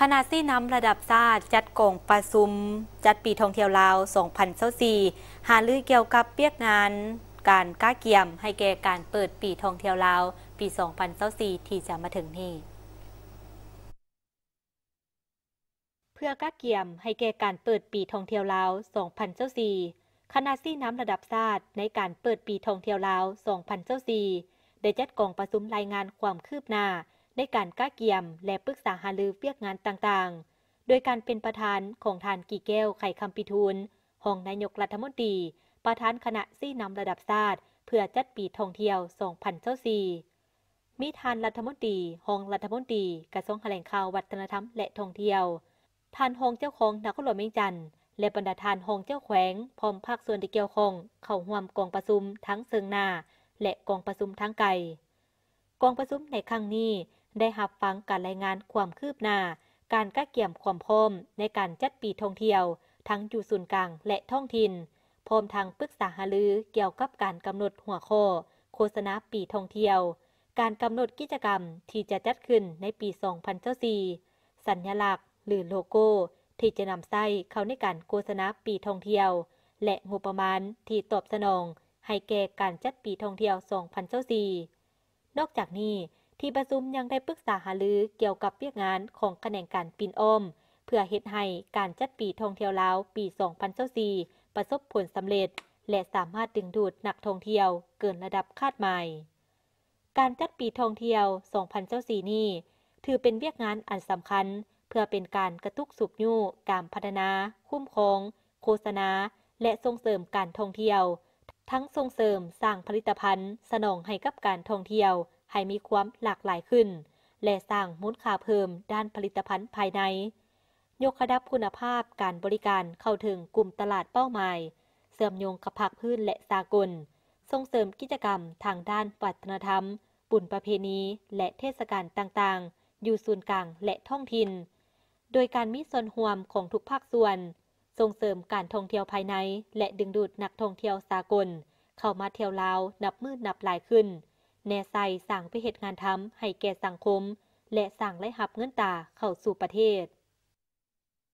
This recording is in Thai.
คณะซี่น้ำระดับซาตจัดกองประซุม จัดปีทองเที่ยวลาว 2 0 0 4หาลือเกี่ยวกับเปียกงาน การก้าเกียมให้แก่การเปิดปีทองเที่ยวลาวปี2 0 0 4ที่จะมาถึงนี้เพื่อก้าเกียมให้แก่การเปิดปีทองเที่ยวลาว2 0 0 4คณะซี่น้ำระดับชาติในการเปิดปีทองเที่ยวลาว2 0 0 4ได้จัดกองประชุมรายงานความคืบหน้าในการก้าเกียมและปรึกษาหารือเวียกงานต่างๆ โดยการเป็นประธานของทานกีแก้วไข่คำปิทูลห้องนายกรัฐมนตรีประธานคณะซี่นำระดับชาติเพื่อจัดปีท่องเที่ยว 2024มีทานรัฐมนตรีห้องรัฐมนตรีกระทรวงแถลงข่าววัฒนธรรมและท่องเที่ยวทานห้องเจ้าของนักหลวงเมงจันทร์และบรรดาทานห้องเจ้าแขวงพร้อมภาคส่วนที่เกี่ยวข้องเข้าห่วมกองประชุมทั้งเซิงนาและกองประชุมทั้งไกลกองประชุมในครั้งนี้ได้หับฟังการรายงานความคืบหน้า การก้าเกี่ยมความพรมในการจัดปีท่องเที่ยว ทั้งอยู่ศูนย์กลางและท้องถิ่น พร้อมทางปรึกษาหารือเกี่ยวกับการกำหนดหัวข้อ โฆษณาปีท่องเที่ยว การกำหนดกิจกรรมที่จะจัดขึ้นในปี2024สัญลักษณ์หรือโลโก้ ที่จะนำใส่เข้าในการโฆษณาปีท่องเที่ยว และงบประมาณที่ตอบสนอง ให้แก่การจัดปีท่องเที่ยว2024นอกจากนี้ที่ประชุมยังได้ปรึกษาหารือเกี่ยวกับเรื่องงานของแขนงการปินอม เพื่อเฮ็ดให้การจัดปีท่องเที่ยวลาวปี 2024ประสบผลสำเร็จและสามารถดึงดูดนักท่องเที่ยวเกินระดับคาดหมายการจัดปีท่องเที่ยว 2024นี้ถือเป็นเรียกงานอันสำคัญเพื่อเป็นการกระตุกสุขยู่การพัฒนา คุ้มครองโฆษณาและส่งเสริมการท่องเที่ยว ทั้งส่งเสริมสร้างผลิตภัณฑ์ สนองให้กับการท่องเที่ยวให้มีความหลากหลายขึ้น และสร้างมูลค่าเพิ่มด้านผลิตภัณฑ์ภายใน ยกระดับคุณภาพการบริการเข้าถึงกลุ่มตลาดเป้าหมาย เสริมโยงกับพักพื้นและสากล ส่งเสริมกิจกรรมทางด้านวัฒนธรรม บุญประเพณีและเทศกาลต่างๆ อยู่ศูนย์กลางและท้องถิ่น โดยการมีส่วนห่วมของทุกภาคส่วน ส่งเสริมการท่องเที่ยวภายใน และดึงดูดนักท่องเที่ยวสากลเข้ามาเที่ยวลาวนับมือนับหลายขึ้นแน่ใส่สั่งไปเหตุงานทำให้แก่สังคม และสั่งไล่หับเงินตาเข้าสู่ประเทศ